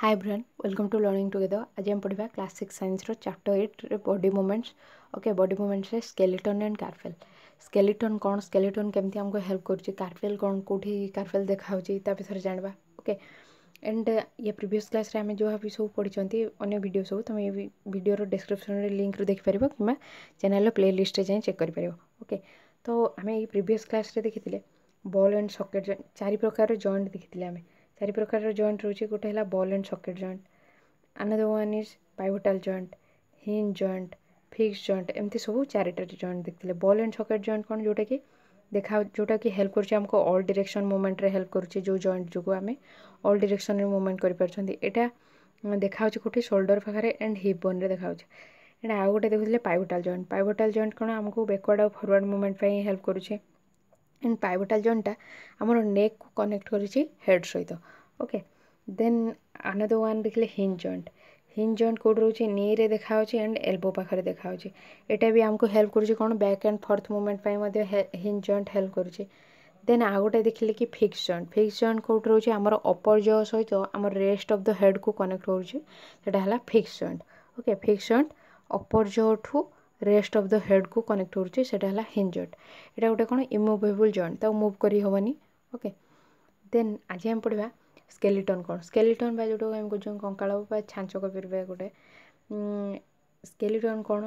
High brain welcome to learning together ଆଜି ଆମେ ପଢ଼ିବା କ୍ଲାସ୍ ସିକ୍ସ ସାଇନ୍ସର ଚାପ୍ଟର ଏଇଟ୍ରେ ବଡି ମୁଭମେଣ୍ଟସ୍ ଓକେ ବଡି ମୁଭମେଣ୍ଟସ୍ରେ ସ୍କେଲିଟନ୍ ଆଣ୍ଡ କାର୍ଫେଲ୍ ସ୍କେଲିଟନ୍ କ'ଣ ସ୍କେଲିଟନ୍ କେମିତି ଆମକୁ ହେଲ୍ପ କରୁଛି କାର୍ଫେଲ୍ କ'ଣ କେଉଁଠି କାର୍ଫେଲ୍ ଦେଖାହେଉଛି ତା ବିଷୟରେ ଜାଣିବା ଓକେ ଆଣ୍ଡ ୟା ପ୍ରିଭିୟସ୍ କ୍ଲାସ୍ରେ ଆମେ ଯାହା ବି ସବୁ ପଢ଼ିଛନ୍ତି ଅନ୍ୟ ଭିଡ଼ିଓ ସବୁ ତୁମେ ଏ ଭିଡ଼ିଓର ଡେସ୍କ୍ରିପ୍ସନ୍ରେ ଲିଙ୍କ୍ରୁ ଦେଖିପାରିବ କିମ୍ବା ଚ୍ୟାନେଲ୍ର ପ୍ଲେ ଲିଷ୍ଟରେ ଯାଇ ଚେକ୍ କରିପାରିବ ଓକେ ତ ଆମେ ଏଇ ପ୍ରିଭିୟସ୍ କ୍ଲାସ୍ରେ ଦେଖିଥିଲେ ବଲ୍ ଆଣ୍ଡ ସକେଟ୍ ଚାରି ପ୍ରକାରର ଜଏଣ୍ଟ ଦେଖିଥିଲେ ଆମେ ଚାରି ପ୍ରକାରର ଜଏଣ୍ଟ ରହୁଛି ଗୋଟେ ହେଲା ball and socket joint another one is pivotal joint hinge joint fix joint ଏମିତି ସବୁ ଚାରିଟା ଜଏଣ୍ଟ ଦେଖିଥିଲେ ବଲ୍ ଆଣ୍ଡ ସକେଟ୍ ଜଏଣ୍ଟ କ'ଣ ଯେଉଁଟାକି ଦେଖା ଯେଉଁଟାକି ହେଲ୍ପ କରୁଛି ଆମକୁ ଅଲ୍ ଡିରେକ୍ସନ୍ ମୁଭମେଣ୍ଟରେ ହେଲ୍ପ କରୁଛି ଯେଉଁ ଜଏଣ୍ଟ ଯୋଗୁଁ ଆମେ ଅଲ୍ ଡିରେକ୍ସନ୍ରେ ମୁଭମେଣ୍ଟ କରିପାରୁଛନ୍ତି ଏଇଟା ଦେଖାହେଉଛି କେଉଁଠି ସୋଲଡ଼ର୍ ପାଖରେ ଆଣ୍ଡ ହିପ୍ ବୋନ୍ରେ ଦେଖାହେଉଛି ଏଇଟା ଆଉ ଗୋଟେ ଦେଖୁଥିଲେ ପାଇଭୋଟାଲ୍ ଜଏଣ୍ଟ ପାଇଭୋଟାଲ୍ ଜଏଣ୍ଟ କ'ଣ ଆମକୁ ବ୍ୟାକୱାର୍ଡ଼ ଆଉ ଫରୱାର୍ଡ଼ ମୁଭମେଣ୍ଟ ପାଇଁ ହେଲ୍ପ କରୁଛି ଆଣ୍ଡ ପାଇଭଟାଲ ଜୋନ୍ଟା ଆମର ନେକ୍କୁ କନେକ୍ଟ କରୁଛି ହେଡ଼୍ ସହିତ ଓକେ ଦେନ୍ ଆନଦର ୱାନ୍ ଦେଖିଲେ ହିନ୍ ଜଏଣ୍ଟ ହିନ୍ ଜଏଣ୍ଟ କେଉଁଠି ରହୁଛି ନିରେ ଦେଖାହେଉଛି ଆଣ୍ଡ ଏଲ୍ବୋ ପାଖରେ ଦେଖାହେଉଛି ଏଇଟା ବି ଆମକୁ ହେଲ୍ପ କରୁଛି କ'ଣ ବ୍ୟାକ୍ ଆଣ୍ଡ ଫର୍ଥ ମୁଭମେଣ୍ଟ ପାଇଁ ମଧ୍ୟ ହିନ୍ ଜଏଣ୍ଟ ହେଲ୍ପ କରୁଛି ଦେନ୍ ଆଉ ଗୋଟେ ଦେଖିଲେ କି ଫିକ୍ସ ଜଏଣ୍ଟ ଫିକ୍ସ ଜଏଣ୍ଟ କେଉଁଠି ରହୁଛି ଆମର ଅପର ଜ ସହିତ ଆମର ରେଷ୍ଟ ଅଫ୍ ଦ ହେଡ଼୍କୁ କନେକ୍ଟ କରୁଛି ସେଇଟା ହେଲା fix joint okay fix joint upper ଜଠୁ ରେଷ୍ଟ ଅଫ୍ ଦ ହେଡ଼୍କୁ କନେକ୍ଟ କରୁଛି ସେଇଟା ହେଲା ହିଞ୍ଜଡ଼ ଏଇଟା ଗୋଟେ କ'ଣ ଇମୁଭେବୁଲ୍ ଜଏଣ୍ଟ ତାକୁ ମୁଭ୍ କରିହେବନି ଓକେ ଦେନ୍ ଆଜି ଆମେ ପଢ଼ିବା ସ୍କେଲିଟନ୍ କ'ଣ ସ୍କେଲିଟନ୍ ବା ଯେଉଁଟାକୁ ଆମେ କହୁଛୁ କଙ୍କାଳ ବା ଛାଞ୍ଚ କହିପାରିବା ଗୋଟେ ସ୍କେଲିଟନ୍ କ'ଣ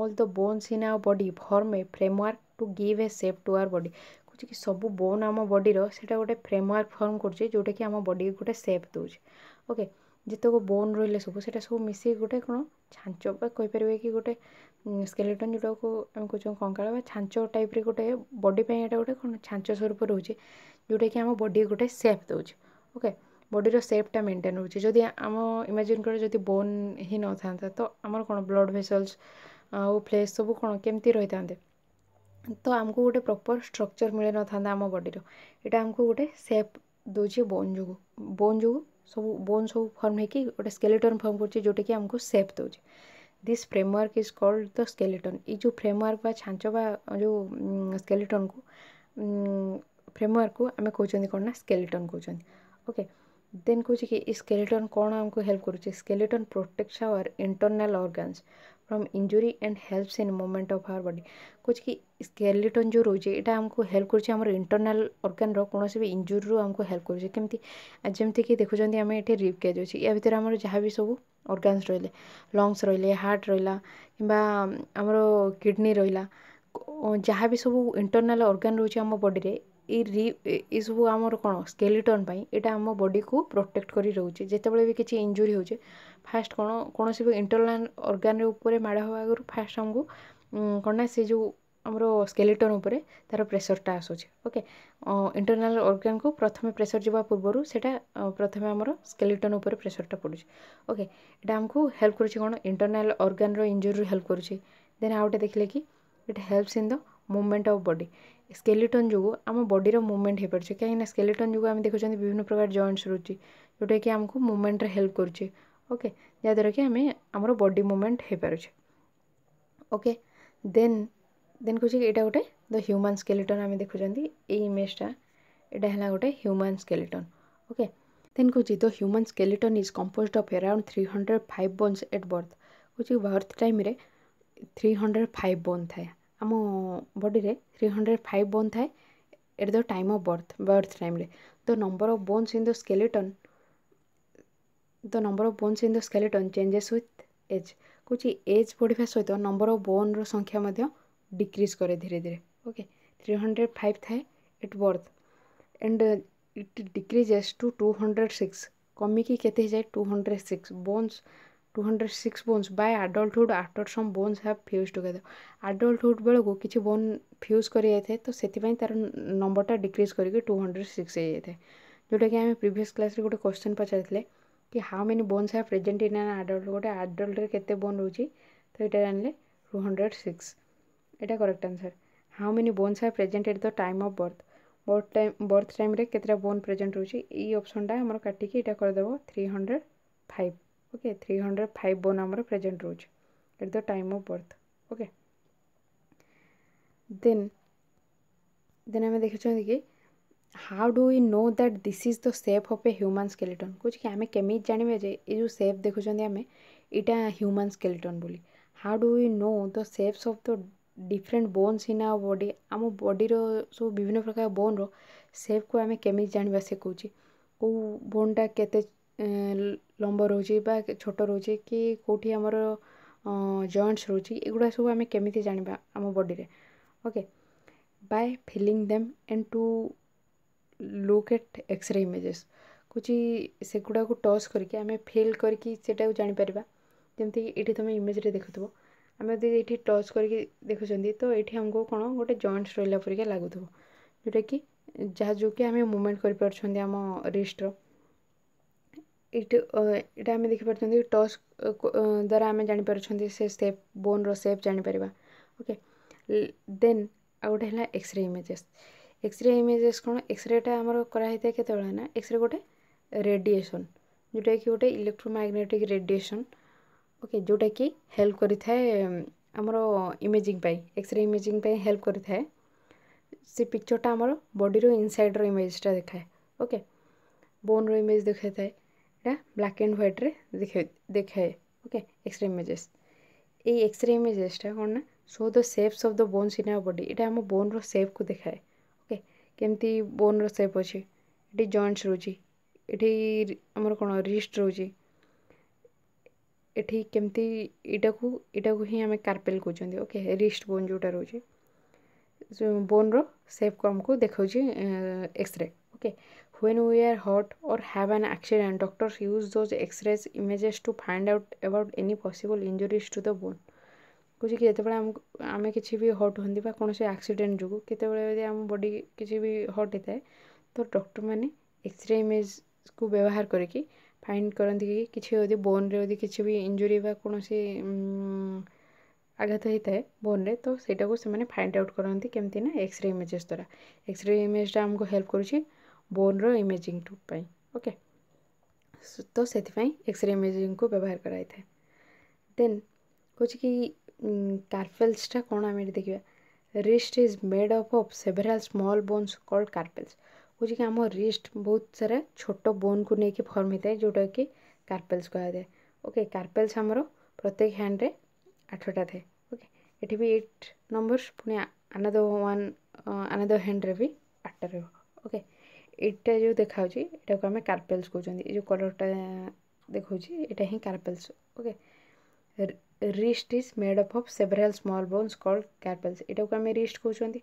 all the bones in our body form a framework to give a shape to our body କହୁଛି କି ସବୁ ବୋନ୍ ଆମ ବଡ଼ିର ସେଇଟା ଗୋଟେ ଫ୍ରେମୱାର୍କ ଫର୍ମ କରୁଛି ଯେଉଁଟାକି ଆମ ବଡ଼ିକୁ ଗୋଟେ ସେପ୍ ଦେଉଛି ଓକେ ଯେତେକ ବୋନ୍ ରହିଲେ ସବୁ ସେଇଟା ସବୁ ମିଶିକି ଗୋଟେ କ'ଣ ଛାଞ୍ଚ ବା କହିପାରିବେ କି ଗୋଟେ ସ୍କେଲେଟନ୍ ଯେଉଁଟାକୁ ଆମେ କହୁଛୁ କଙ୍କାଳ ବା ଛାଞ୍ଚ ଟାଇପ୍ରେ ଗୋଟେ ବଡ଼ି ପାଇଁ ଏଇଟା ଗୋଟେ କ'ଣ ଛାଞ୍ଚ ସ୍ୱରୂପ ରହୁଛି ଯେଉଁଟାକି ଆମ ବଡ଼ି ଗୋଟେ ସେଫ୍ ଦେଉଛି ଓକେ ବଡ଼ିର ସେପ୍ଟା ମେଣ୍ଟେନ୍ ରହୁଛି ଯଦି ଆମ ଇମାଜିନ୍ କରେ ଯଦି ବୋନ୍ ହିଁ ନଥାନ୍ତା ତ ଆମର କ'ଣ ବ୍ଲଡ଼୍ ଭେସଲ୍ସ ଆଉ ଫ୍ଲେସ୍ ସବୁ କ'ଣ କେମିତି ରହିଥାନ୍ତେ ତ ଆମକୁ ଗୋଟେ ପ୍ରପର୍ ଷ୍ଟ୍ରକ୍ଚର୍ ମିଳିନଥାନ୍ତା ଆମ ବଡ଼ିର ଏଇଟା ଆମକୁ ଗୋଟେ ସେଫ୍ ଦେଉଛି ବୋନ୍ ଯୋଗୁଁ ବୋନ୍ ଯୋଗୁଁ सब बोन सब फर्म हो गोटे स्केलेटन फर्म करोटा कि आमको सेप दे this framework is called the skeleton यो फ्रेमवर्क छाँच बा जो स्केलेटन को फ्रेमवर्क को आम कौन कौन ना स्केलेटन कौन ओके देन कह स्केलेटन कौन आमको हेल्प करुच्चे skeleton protect our internal organs from injury and helps in movement of our body କୁଛି କି ସ୍କେଲିଟନ୍ ଯେଉଁ ରହୁଛି ଏଇଟା ଆମକୁ ହେଲ୍ପ କରୁଛି ଆମର ଇଣ୍ଟରନାଲ୍ ଅର୍ଗାନର କୌଣସି ବି ଇଞ୍ଜୁରିରୁ ଆମକୁ ହେଲ୍ପ କରୁଛି କେମିତି ଯେମିତିକି ଦେଖୁଛନ୍ତି ଆମେ ଏଠି ରିପ୍ କେଜ୍ ଅଛି ୟା ଭିତରେ ଆମର ଯାହା ବି ସବୁ ଅର୍ଗାନ୍ସ ରହିଲେ ଲଙ୍ଗସ୍ ରହିଲେ ହାର୍ଟ ରହିଲା କିମ୍ବା ଆମର କିଡ଼ନୀ ରହିଲା ଯାହା ବି ସବୁ ଇଣ୍ଟରନାଲ୍ ଅର୍ଗାନ୍ ରହୁଛି ଆମ ବଡ଼ିରେ ଏଇ ରି ଏସବୁ ଆମର କ'ଣ ସ୍କେଲିଟନ୍ ପାଇଁ ଏଇଟା ଆମ ବଡ଼ିକୁ ପ୍ରୋଟେକ୍ଟ କରି ରହୁଛି ଯେତେବେଳେ ବି କିଛି ଇଞ୍ଜୁରି ହେଉଛି ଫାଷ୍ଟ କ'ଣ କୌଣସି ବି ଇଣ୍ଟରନାଲ୍ ଅର୍ଗାନ୍ ଉପରେ ମାଡ଼ ହେବା ଆଗରୁ ଫାଷ୍ଟ ଆମକୁ କ'ଣ ନା ସେ ଯେଉଁ ଆମର ସ୍କେଲିଟନ୍ ଉପରେ ତା'ର ପ୍ରେସର୍ଟା ଆସୁଛି ଓକେ ଇଣ୍ଟରନାଲ୍ ଅର୍ଗାନ୍କୁ ପ୍ରଥମେ ପ୍ରେସର୍ ଯିବା ପୂର୍ବରୁ ସେଇଟା ପ୍ରଥମେ ଆମର ସ୍କେଲିଟନ୍ ଉପରେ ପ୍ରେସର୍ଟା ପଡ଼ୁଛି ଓକେ ଏଇଟା ଆମକୁ ହେଲ୍ପ କରୁଛି କ'ଣ ଇଣ୍ଟରନାଲ୍ ଅର୍ଗାନ୍ର ଇଞ୍ଜୁରିରୁ ହେଲ୍ପ କରୁଛି ଦେନ୍ ଆଉ ଗୋଟେ ଦେଖିଲେ କି it helps in the movement of body skeleton ଯୋଗୁଁ ଆମ ବଡ଼ିର ମୁଭମେଣ୍ଟ ହେଇପାରୁଛି କାହିଁକିନା ସ୍କେଲିଟନ୍ ଯୋଗୁଁ ଆମେ ଦେଖୁଛନ୍ତି ବିଭିନ୍ନ ପ୍ରକାର ଜଏଣ୍ଟସ୍ ରହୁଛି ଯେଉଁଟାକି ଆମକୁ ମୁଭମେଣ୍ଟରେ ହେଲ୍ପ କରୁଛି ଓକେ ଯାହାଦ୍ୱାରା କି ଆମେ ଆମର ବଡ଼ି ମୁଭମେଣ୍ଟ ହେଇପାରୁଛି ଓକେ ଦେନ୍ ଦେନ୍ କହୁଛି ଏଇଟା ଗୋଟେ ଦ ହ୍ୟୁମାନ୍ ସ୍କେଲିଟନ୍ ଆମେ ଦେଖୁଛନ୍ତି ଏଇ ଇମେଜ୍ଟା ଏଇଟା ହେଲା ଗୋଟେ ହ୍ୟୁମାନ୍ ସ୍କେଲିଟନ୍ ଓକେ ଦେନ୍ କହୁଛି the human skeleton is composed of around three hundred five bones at birth କହୁଛି ବର୍ଥ ଟାଇମ୍ରେ ଥ୍ରୀ ହଣ୍ଡ୍ରେଡ଼ ଫାଇଭ୍ ବୋନ୍ ଥାଏ ଆମ ବଡ଼ିରେ ଥ୍ରୀ ହଣ୍ଡ୍ରେଡ଼୍ ଫାଇଭ୍ ବୋନ୍ ଥାଏ at the time of birth birth ଟାଇମ୍ରେ the number of bones in the skeleton the number of bones in the skeleton changes with age କହୁଛି age ବଢ଼ିବା ସହିତ number of ବୋନ୍ର ସଂଖ୍ୟା ମଧ୍ୟ ଡିକ୍ରିଜ୍ କରେ ଧୀରେ ଧୀରେ ଓକେ ଥ୍ରୀ ହଣ୍ଡ୍ରେଡ଼୍ ଫାଇଭ୍ ଥାଏ at birth and it decreases to two hundred six କମିକି କେତେ ହେଇଯାଏ two hundred six bones 206 bones by adulthood after some bones have fused together adulthood ବେଳକୁ କିଛି bone fuse କରିଯାଇଥାଏ ତ ସେଥିପାଇଁ ତାର ନମ୍ବରଟା ଡିକ୍ରିଜ୍ କରିକି 206 ହେଇଯାଇଥାଏ ଯେଉଁଟାକି ଆମେ ପ୍ରିଭିୟସ୍ କ୍ଲାସ୍ରେ ଗୋଟେ କ୍ୱେଶ୍ଚନ୍ ପଚାରିଥିଲେ କି how many bones are present in an adult ଗୋଟେ ଆଡଲ୍ଟରେ କେତେ ବୋନ୍ ରହୁଛି ତ ଏଇଟା ଜାଣିଲେ ଟୁ ହଣ୍ଡ୍ରେଡ଼ ସିକ୍ସ ଏଇଟା correct answer how many bones are present at the time of birth birth time birth ଟାଇମ୍ରେ କେତେଟା ବୋନ୍ ପ୍ରେଜେଣ୍ଟ ରହୁଛି ଏଇ ଅପସନ୍ଟା ଆମର କାଟିକି ଏଇଟା କରିଦେବ three hundred five okay 305 bone armor present rows at the time of birth okay then then ଆମେ ଦେଖିଛନ୍ତି କି how do we know that this is the shape of a human skeleton କହୁଛି କି ଆମେ କେମିତି ଜାଣିବା ଯେ ଏ ଯେଉଁ shape ଦେଖୁଛନ୍ତି ଆମେ ଏଇଟା human skeleton ବୋଲି how do we know the shapes of the different bones in our body ଆମ ବଡିର ସବୁ ବିଭିନ୍ନ ପ୍ରକାର ବୋନ୍ର ସେପ୍କୁ ଆମେ କେମିତି ଜାଣିବା ସେ କହୁଛି କେଉଁ ବୋନ୍ଟା କେତେ ଲମ୍ବ ରହୁଛି ବା ଛୋଟ ରହୁଛି କି କେଉଁଠି ଆମର ଜଏଣ୍ଟସ୍ ରହୁଛି ଏଗୁଡ଼ା ସବୁ ଆମେ କେମିତି ଜାଣିବା ଆମ ବଡ଼ିରେ okay by feeling them and to look at X-ray images କିଛି ସେଗୁଡ଼ାକୁ ଟଚ୍ କରିକି ଆମେ ଫିଲ୍ କରିକି ସେଟାକୁ ଜାଣିପାରିବା ଯେମିତି ଏଇଠି ତୁମେ ଇମେଜ୍ରେ ଦେଖୁଥିବ ଆମେ ଯଦି ଏଇଠି ଟଚ୍ କରିକି ଦେଖୁଛନ୍ତି ତ ଏଇଠି ଆମକୁ କ'ଣ ଗୋଟେ ଜଏଣ୍ଟସ୍ ରହିଲା ପରିକା ଲାଗୁଥିବ ଯେଉଁଟାକି ଯାହା ଯୋଗୁଁ ଆମେ ମୁଭମେଣ୍ଟ କରିପାରୁଛନ୍ତି ଆମ ରିଷ୍ଟର ଏଇଠି ଏଇଟା ଆମେ ଦେଖିପାରୁଛନ୍ତି ଟସ୍ ଦ୍ୱାରା ଆମେ ଜାଣିପାରୁଛନ୍ତି ସେ ସେପ୍ ବୋନ୍ର ସେପ୍ ଜାଣିପାରିବା ଓକେ ଦେନ୍ ଆଉ ଗୋଟେ ହେଲା ଏକ୍ସରେ ଇମେଜେସ୍ ଏକ୍ସରେ ଇମେଜେସ୍ କ'ଣ ଏକ୍ସରେଟା ଆମର କରାହେଇଥାଏ କେତେବେଳେ ନା ଏକ୍ସରେ ଗୋଟେ ରେଡ଼ିଏସନ୍ ଯେଉଁଟାକି ଗୋଟେ ଇଲେକ୍ଟ୍ରୋମାଗ୍ନେଟିକ୍ ରେଡ଼ିଏସନ୍ ଓକେ ଯେଉଁଟାକି ହେଲ୍ପ କରିଥାଏ ଆମର ଇମେଜିଂ ପାଇଁ ଏକ୍ସରେ ଇମେଜିଂ ପାଇଁ ହେଲ୍ପ କରିଥାଏ ସେ ପିକ୍ଚର୍ଟା ଆମର ବଡ଼ିର ଇନସାଇଡ଼୍ର ଇମେଜ୍ଟା ଦେଖାଏ ଓକେ ବୋନ୍ର ଇମେଜ୍ ଦେଖାଇଥାଏ ଏଇଟା ବ୍ଲାକ୍ ଆଣ୍ଡ ହ୍ୱାଇଟ୍ରେ ଦେଖାଏ ଦେଖାଏ ଓକେ ଏକ୍ସରେ ଇମେଜେସ୍ ଏଇ ଏକ୍ସରେ ଇମେଜେସ୍ଟା କ'ଣ ନା so the shapes of the bones in our body ଏଇଟା ଆମ ବୋନ୍ର ସେପ୍କୁ ଦେଖାଏ ଓକେ କେମିତି ବୋନ୍ର ସେପ୍ ଅଛି ଏଠି ଜଏଣ୍ଟସ୍ ରହୁଛି ଏଠି ଆମର କ'ଣ ରିଷ୍ଟ ରହୁଛି ଏଠି କେମିତି ଏଇଟାକୁ ଏଇଟାକୁ ହିଁ ଆମେ କାର୍ପେଲ୍ କହୁଛନ୍ତି ଓକେ ରିଷ୍ଟ ବୋନ୍ ଯେଉଁଟା ରହୁଛି ବୋନ୍ର ସେପ୍କୁ ଆମକୁ ଦେଖାଉଛି X-ray okay when we are hot or have an accident doctors use those x-rays images to find out about any possible injuries to the bone କହୁଛି କି ଯେତେବେଳେ ଆମକୁ ଆମେ କିଛି ବି ହଟ୍ ହୁଅନ୍ତି ବା କୌଣସି ଆକ୍ସିଡେଣ୍ଟ ଯୋଗୁଁ କେତେବେଳେ ଯଦି ଆମ ବଡ଼ି କିଛି ବି ହଟ୍ ହେଇଥାଏ ତ ଡକ୍ଟରମାନେ ଏକ୍ସରେ ଇମେଜ୍କୁ ବ୍ୟବହାର କରିକି ଫାଇଣ୍ଡ କରନ୍ତି କି କିଛି ଯଦି ବୋନ୍ରେ ଯଦି କିଛି ବି ଇଞ୍ଜୁରି ବା କୌଣସି ଆଘାତ ହେଇଥାଏ ବୋନ୍ରେ ତ ସେଇଟାକୁ ସେମାନେ ଫାଇଣ୍ଡ ଆଉଟ୍ କରନ୍ତି କେମିତି ନା ଏକ୍ସରେ ଇମେଜେସ୍ ଦ୍ୱାରା ଏକ୍ସରେ ଇମେଜ୍ଟା ଆମକୁ ହେଲ୍ପ କରୁଛି बोन रिमेजिंग टूप ओके तो से एक्सरे इमेजिंग को व्यवहार कराई था देन कुछ कि कार्पेल्सटा कौन आम देखा wrist is made up of several small bones called carpels कुछ कि आम रिस्ट बहुत सारा छोट बोन को लेकिन फर्म होता है जोटा कि कार्पेल्स कह जाए ओके कार्पेल्स आमर प्रत्येक हैंड रे आठटा थाए ओके ये भी एट नंबर्स पुणी आनंद वन आनंद हैंड रे भी आठटा रोके okay. ଏଇଟା ଯେଉଁ ଦେଖାଉଛି ଏଟାକୁ ଆମେ କାର୍ପେଲ୍ସ କହୁଛନ୍ତି ଏ ଯେଉଁ କଲର୍ଟା ଦେଖାଉଛି ଏଇଟା ହିଁ carpels okay wrist is made of of several small bones called carpels ଏଟାକୁ ଆମେ ରିଷ୍ଟ କହୁଛନ୍ତି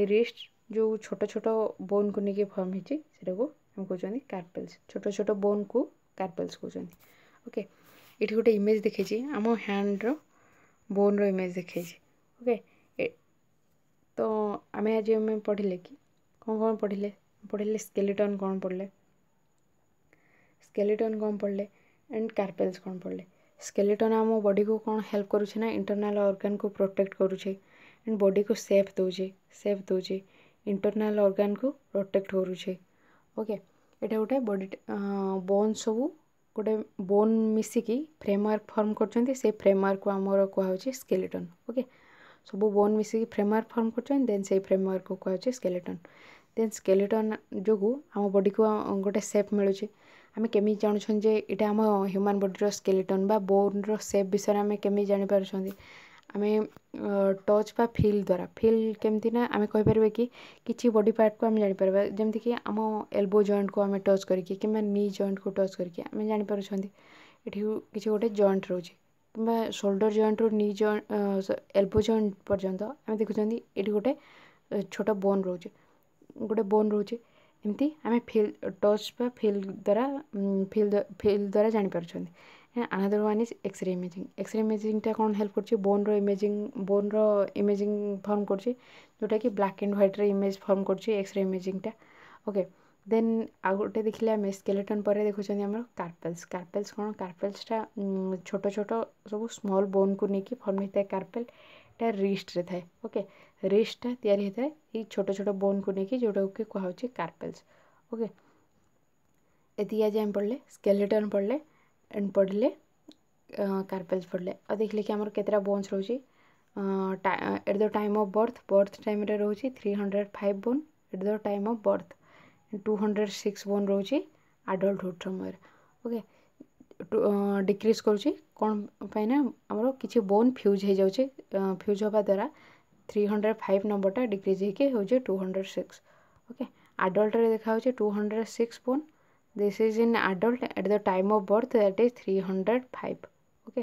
ଏ ରିଷ୍ଟ ଯେଉଁ ଛୋଟ ଛୋଟ ବୋନ୍କୁ ନେଇକି ଫର୍ମ ହେଇଛି ସେଟାକୁ ଆମେ କହୁଛନ୍ତି କାର୍ପେଲ୍ସ ଛୋଟ ଛୋଟ ବୋନ୍କୁ କାର୍ପେଲ୍ସ କହୁଛନ୍ତି ଓକେ ଏଠି ଗୋଟେ ଇମେଜ୍ ଦେଖେଇଛି ଆମ ହ୍ୟାଣ୍ଡର ବୋନ୍ର ଇମେଜ୍ ଦେଖେଇଛି ଓକେ ତ ଆମେ ଆଜି ଆମେ ପଢ଼ିଲେ କି କ'ଣ କ'ଣ ପଢ଼ିଲେ ପଢ଼ିଲେ ସ୍କେଲିଟନ୍ କ'ଣ ପଢ଼ିଲେ ସ୍କେଲିଟନ୍ କ'ଣ ପଢ଼ିଲେ ଆଣ୍ଡ କାର୍ପେଲ୍ସ କ'ଣ ପଢ଼ିଲେ ସ୍କେଲିଟନ୍ ଆମ ବଡ଼ିକୁ କ'ଣ ହେଲ୍ପ କରୁଛି ନା ଇଣ୍ଟର୍ନାଲ୍ ଅର୍ଗାନକୁ ପ୍ରୋଟେକ୍ଟ କରୁଛି ଆଣ୍ଡ ବଡ଼ିକୁ ସେଫ୍ ଦେଉଛି ସେଫ୍ ଦେଉଛି ଇଣ୍ଟରନାଲ୍ ଅର୍ଗାନକୁ ପ୍ରୋଟେକ୍ଟ କରୁଛି ଓକେ ଏଇଟା ଗୋଟେ ବଡ଼ି ବୋନ୍ ସବୁ ଗୋଟେ ବୋନ୍ ମିଶିକି ଫ୍ରେମୱାର୍କ ଫର୍ମ କରୁଛନ୍ତି ସେଇ ଫ୍ରେମୱାର୍କକୁ ଆମର କୁହାହେଉଛି ସ୍କେଲିଟନ୍ ଓକେ ସବୁ ବୋନ୍ ମିଶିକି ଫ୍ରେମୱାର୍କ ଫର୍ମ କରୁଛନ୍ତି ଦେନ୍ ସେଇ ଫ୍ରେମୱାର୍କକୁ କୁହାହେଉଛି ସ୍କେଲିଟନ୍ ଦେନ୍ ସ୍କେଲେଟନ୍ ଯୋଗୁଁ ଆମ ବଡ଼ିକୁ ଗୋଟେ ସେପ୍ ମିଳୁଛି ଆମେ କେମିତି ଜାଣୁଛନ୍ତି ଯେ ଏଇଟା ଆମ ହ୍ୟୁମାନ୍ ବଡ଼ିର ସ୍କେଲେଟନ୍ ବା ବୋନ୍ର ସେପ୍ ବିଷୟରେ ଆମେ କେମିତି ଜାଣିପାରୁଛନ୍ତି ଆମେ ଟଚ୍ ବା ଫିଲ୍ ଦ୍ୱାରା ଫିଲ୍ କେମିତି ନା ଆମେ କହିପାରିବା କି କିଛି ବଡ଼ି ପାର୍ଟକୁ ଆମେ ଜାଣିପାରିବା ଯେମିତିକି ଆମ ଏଲ୍ବୋ ଜଏଣ୍ଟକୁ ଆମେ ଟଚ୍ କରିକି କିମ୍ବା ନି ଜଏଣ୍ଟକୁ ଟଚ୍ କରିକି ଆମେ ଜାଣିପାରୁଛନ୍ତି ଏଠି କିଛି ଗୋଟେ ଜଏଣ୍ଟ ରହୁଛି କିମ୍ବା ସୋଲ୍ଡର ଜଏଣ୍ଟରୁ ନି ଜଏଣ୍ଟ ଏଲ୍ବୋ ଜଏଣ୍ଟ ପର୍ଯ୍ୟନ୍ତ ଆମେ ଦେଖୁଛନ୍ତି ଏଠି ଗୋଟେ ଛୋଟ ବୋନ୍ ରହୁଛି ଗୋଟେ ବୋନ୍ ରହୁଛି ଏମିତି ଆମେ ଫିଲ୍ ଟଚ୍ ବା ଫିଲ୍ ଦ୍ୱାରା ଫିଲ୍ ଫିଲ୍ ଦ୍ୱାରା ଜାଣିପାରୁଛନ୍ତି another one is X-ray imaging X-ray ଇମେଜିଂଟା କ'ଣ ହେଲ୍ପ କରୁଛି ବୋନ୍ର ଇମେଜିଂ ବୋନ୍ର ଇମେଜିଂ ଫର୍ମ କରୁଛି ଯେଉଁଟାକି ବ୍ଲାକ୍ ଆଣ୍ଡ ହ୍ୱାଇଟ୍ର ଇମେଜ୍ ଫର୍ମ କରୁଛି ଏକ୍ସରେ ଇମେଜିଂଟା ଓକେ ଦେନ୍ ଆଉ ଗୋଟେ ଦେଖିଲେ ଆମେ ସ୍କେଲେଟନ୍ ପରେ ଦେଖୁଛନ୍ତି ଆମର କାର୍ପେଲ୍ସ କାର୍ପେଲ୍ସ କ'ଣ କାର୍ପେଲ୍ସଟା ଛୋଟ ଛୋଟ ସବୁ ସ୍ମଲ୍ ବୋନ୍କୁ ନେଇକି ଫର୍ମ ହେଇଥାଏ କାର୍ପେଲ୍ ଏଇଟା ରିଷ୍ଟରେ ଥାଏ ଓକେ ରେସ୍ଟା ତିଆରି ହୋଇଥାଏ ଏଇ ଛୋଟ ଛୋଟ ବୋନ୍କୁ ନେଇକି ଯେଉଁଟାକୁ କୁହାହେଉଛି କାର୍ପେଲ୍ସ ଓକେ ଏତିକି ଆଜି ଆମେ ପଢ଼ିଲେ ସ୍କେଲେଟନ୍ ପଢ଼ିଲେ ପଢ଼ିଲେ କାର୍ପେଲ୍ସ ପଢ଼ିଲେ ଆଉ ଦେଖିଲେ କି ଆମର କେତେଟା ବୋନ୍ସ ରହୁଛି at the time of birth birth ଟାଇମ୍ରେ ରହୁଛି three hundred five bone at the time of birth two hundred six bone ରହୁଛି ଆଡ଼ଲ୍ଟହୁଡ଼ ସମୟରେ ଓକେ ଡିକ୍ରିଜ୍ କରୁଛି କ'ଣ ପାଇଁ ନା ଆମର କିଛି ବୋନ୍ ଫ୍ୟୁଜ୍ ହୋଇଯାଉଛି ଫ୍ୟୁଜ୍ ହେବା ଦ୍ୱାରା थ्री हंड्रेड फाइव नंबरटा डिक्रिज होके हो टू हंड्रेड सिक्स ओके आडल्ट्रे देखा two hundred six bone this is in adult at the time of birth that is three hundred five okay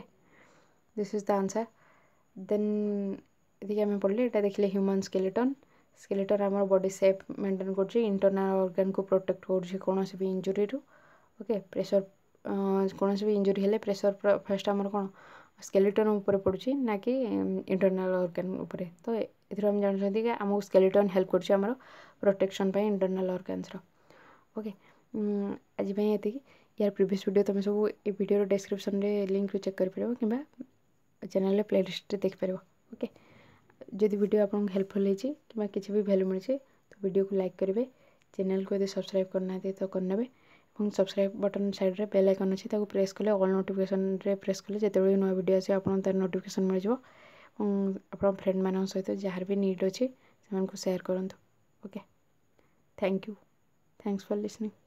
this is the answer then এদিকে আমি পড়লে এটা দেখলে হ্যুমান স্কেলেটন স্কেলেটন আমার body shape maintain করছে internal অর্গানকু protect করছে কোণী বি ইঞ্জুরি রু ওকে প্রেসর কোণী বি ইঞ্জুরি হলে প্রেসর ফার্স্ট আমার কোণ स्केलेटन पड़ी ना कि इंटरनाल अर्गान तो एम जानते कि आम स्केलेटन हेल्प कर प्रोटेक्शन इंटरनाल अर्गानसर ओके आजपाई ये यार प्रिवियस वीडियो तुम सब भिडर डेस्क्रिपन में लिंक रू चेक कर किंबा चेल प्ले लिस्ट पार ओके जदि भिड आपको हेल्पफुल होती भी भैल्यू मिले तो भिडियो को लाइक करेंगे चैनल को यदि सब्सक्राइब करना तो करना ଏବଂ ସବସ୍କ୍ରାଇବ୍ ବଟନ୍ ସାଇଡ଼୍ରେ ବେଲ୍ ଆଇକନ୍ ଅଛି ତାକୁ ପ୍ରେସ୍ କଲେ ଅଲ୍ ନୋଟିଫିକେସନ୍ରେ ପ୍ରେସ୍ କଲେ ଯେତେବେଳେ ନୂଆ ଭିଡ଼ିଓ ଆସିବ ଆପଣଙ୍କୁ ତା'ର ନୋଟିଫିକେସନ୍ ମିଳିଯିବ ଏବଂ ଆପଣଙ୍କ ଫ୍ରେଣ୍ଡମାନଙ୍କ ସହିତ ଯାହାର ବି ନିଡ଼୍ ଅଛି ସେମାନଙ୍କୁ ସେୟାର୍ କରନ୍ତୁ okay thank you thanks for listening